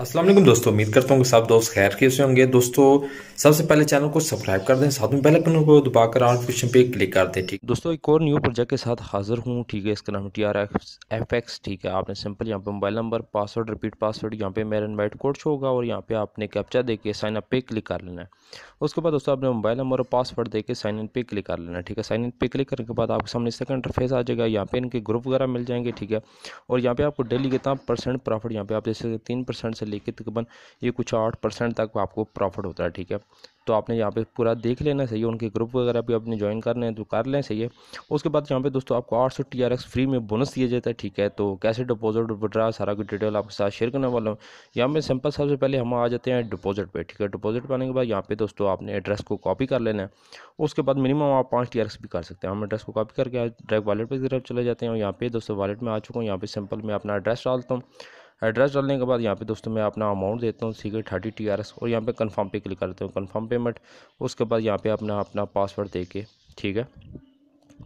असलम दोस्तों उम्मीद करता हूँ कि सब दोस्त खैर के से होंगे दोस्तों सबसे पहले चैनल को सब्सक्राइब कर दें साथ में पहले अपने को दबाकर नोटिफिकेशन पे क्लिक कर दें ठीक दोस्तों एक और न्यू प्रोजेक्ट के साथ हाजिर हूँ ठीक है इसका नाम टी आर एफ एक्स ठीक है आपने सिंपल यहाँ पे mobile number password repeat password यहाँ पे मेरा इन्वाइट कोड शो होगा और यहाँ पे आपने कैप्चा दे के साइन अप पे क्लिक कर लेना है उसके बाद दोस्तों आपने मोबाइल नंबर और पासवर्ड दे के साइन इन पे क्लिक कर लेना है ठीक है साइन इन पे क्लिक करने के बाद आपके सामने इसका इंटरफेस आ जाएगा यहाँ पे इनके ग्रुप वगैरह मिल जाएंगे ठीक है और यहाँ पे आपको डेली कितना परसेंट प्रॉफिट यहाँ पे आप जैसे तीन परसेंट से लेके तकरीबन ये कुछ आठ परसेंट तक आपको प्रॉफिट होता है ठीक है तो आपने यहाँ पे पूरा देख लेना सही है उनके ग्रुप वगैरह भी आपने ज्वाइन करने हैं तो कर लें सही है उसके बाद यहाँ पे दोस्तों आपको आठ सौ टी फ्री में बोनस दिया जाता है ठीक है तो कैसे डिपॉजिट विड्रा सारा कुछ डिटेल आपके साथ शेयर करने वाला हूँ यहाँ पे सिंपल सबसे पहले हम आ जाते हैं डिपॉजिट पर ठीक है डिपॉजिट पाने के बाद यहाँ पे दोस्तों आपने एड्रेस को कॉपी कर लेना है उसके बाद मिनिमम आप पाँच टी भी कर सकते हैं हम एड्रेस को कॉपी करके डायरेक्ट वालेट पर चले जाते हैं और यहाँ पे दोस्तों वॉलेट में आ चुका हूँ यहाँ पे सिंपल मैं अपना एड्रेस डालता हूँ एड्रेस डालने के बाद यहाँ पे दोस्तों मैं अपना अमाउंट देता हूँ ठीक है थर्टी टी आर एस और यहाँ पे कंफर्म पे क्लिक करता हूँ कंफर्म पेमेंट उसके बाद यहाँ पे अपना अपना पासवर्ड दे के ठीक है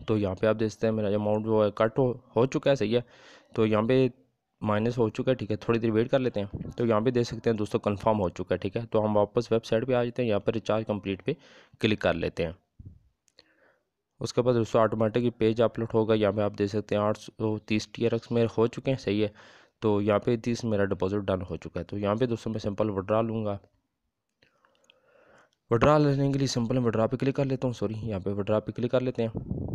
तो यहाँ पे आप देखते हैं मेरा अमाउंट जो है कट हो, हो चुका है सही है तो यहाँ पे माइनस हो चुका है ठीक है थोड़ी देर वेट कर लेते हैं तो यहाँ पे देख सकते हैं दोस्तों कन्फर्म हो चुका है ठीक है तो हम वापस वेबसाइट पर आ जाते हैं यहाँ पर रिचार्ज कंप्लीट पर क्लिक कर लेते हैं उसके बाद दोस्तों ऑटोमेटिक पेज अपलोड होगा यहाँ पर आप देख सकते हैं आठ सौ तीस टी मेरे हो चुके हैं सही है तो यहाँ पे तीस मेरा डिपॉजिट डन हो चुका है तो यहाँ पे दोस्तों मैं सिंपल विड्रा लूँगा विड्रा लेने के लिए सिंपल मैं विड्रा पे क्लिक कर लेता हूँ सॉरी यहाँ पे विड्रा पे क्लिक कर लेते हैं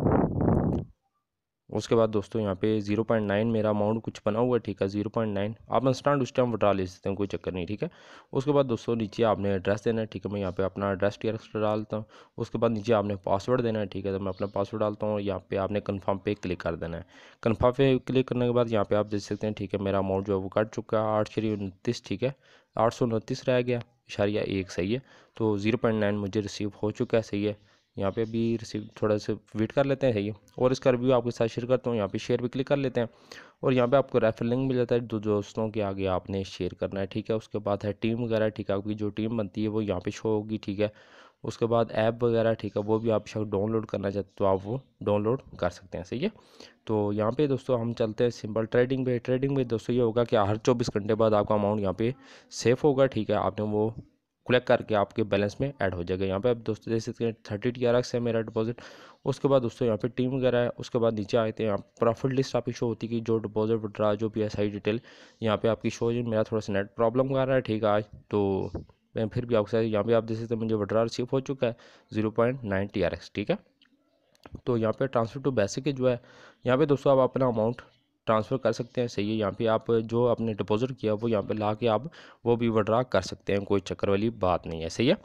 उसके बाद दोस्तों यहाँ पे जीरो पॉइंट नाइन मेरा अमाउंट कुछ बना हुआ है ठीक है जीरो पॉइंट नाइन आप इंस्टांट उस टाइम उठा ले सकते हैं कोई चक्कर नहीं ठीक है उसके बाद दोस्तों नीचे आपने एड्रेस देना है ठीक है मैं यहाँ पे अपना एड्रेस टी डालता हूँ उसके बाद नीचे आपने पासवर्ड देना है ठीक है तो मैं अपना पासवर्ड डालता हूँ यहाँ पे आपने कन्फर्म पे क्लिक कर देना है कन्फर्म पे क्लिक करने के बाद यहाँ पे आप देख सकते हैं ठीक है मेरा अमाउंट जो है वो कट चुका है आठ छः उनतीस ठीक है आठ सौ उनतीस रह गया इशारिया एक सही है तो जीरो पॉइंट नाइन मुझे रिसीव हो चुका है सही है यहाँ पे भी रिसीव थोड़ा सा वेट कर लेते हैं है ये और इसका रिव्यू आपके साथ शेयर करता हूँ यहाँ पे शेयर भी क्लिक कर लेते हैं और यहाँ पे आपको रेफर लिंक मिल जाता है दो दोस्तों के आगे आपने शेयर करना है ठीक है उसके बाद है टीम वगैरह ठीक है आपकी जो टीम बनती है वो यहाँ पर शो होगी ठीक है उसके बाद ऐप वगैरह ठीक है वो भी आप शायद डाउनलोड करना चाहते तो आप वो डाउनलोड कर सकते हैं सही है तो यहाँ पे दोस्तों हम चलते हैं सिंपल ट्रेडिंग पे ट्रेडिंग में दोस्तों ये होगा कि हर चौबीस घंटे बाद आपका अमाउंट यहाँ पे सेफ होगा ठीक है आपने वो क्लिक करके आपके बैलेंस में ऐड हो जाएगा यहाँ पे आप दोस्तों देख सकते हैं थर्टी टी आर एक्स है मेरा डिपॉजिट उसके बाद दोस्तों यहाँ पे टीम वगैरह है उसके बाद नीचे थे यहाँ प्रॉफिट लिस्ट आपकी शो होती है कि जो डिपॉजिट विड्रा जो भी है सारी डिटेल यहाँ पे आपकी शो हो मेरा थोड़ा सा नेट प्रॉब्लम आ रहा है ठीक है आज तो मैं फिर भी आपके साथ यहाँ पे आप देख सकते हैं मुझे विड्रा रिसीव हो चुका है zero point nine T R X ठीक है तो यहाँ पे ट्रांसफर टू बेसिक जो है यहाँ पे दोस्तों आप अपना अमाउंट ट्रांसफ़र कर सकते हैं सही है यहाँ पे आप जो आपने डिपॉजिट किया वो यहाँ पे ला के आप वो भी विड्रा कर सकते हैं कोई चक्कर वाली बात नहीं है सही है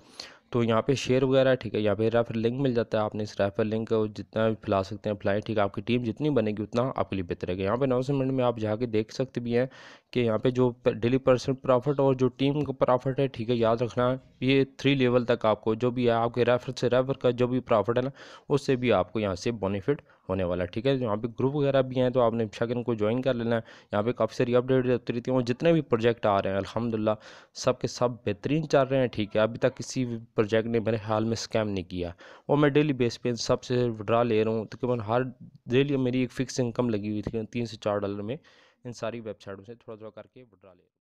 तो यहाँ पे शेयर वगैरह ठीक है यहाँ पे रेफर लिंक मिल जाता है आपने इस रेफर लिंक को जितना भी फैला सकते हैं फ्लाई ठीक है आपकी टीम जितनी बनेगी उतना आपके लिए बेहतर रहेगा यहाँ पे अनाउंसमेंट में आप जाके देख सकते भी हैं कि यहाँ पे जो डेली पर्सन प्रॉफिट और जो टीम का प्रॉफिट है ठीक है याद रखना ये थ्री लेवल तक आपको जो भी है आपके रेफर से रेफर का जो भी प्रॉफिट है ना उससे भी आपको यहाँ से बेनिफिट होने वाला ठीक है यहाँ पे ग्रुप वगैरह भी हैं तो आपने शगन को ज्वाइन कर लेना है यहाँ पे काफ़ी सारी अपडेट होती रहती हैं और जितने भी प्रोजेक्ट आ रहे हैं अलहमदिल्ला सब के सब बेहतरीन चल रहे हैं ठीक है अभी तक किसी भी प्रोजेक्ट ने मेरे हाल में स्कैम नहीं किया और मैं डेली बेस पे इन सब से ले रहा हूँ तकरीबन तो हर डेली मेरी एक फ़िक्स इनकम लगी हुई थी तीन से चार डॉलर में इन सारी वेबसाइटों से थोड़ा थोड़ा करके विड्रा ले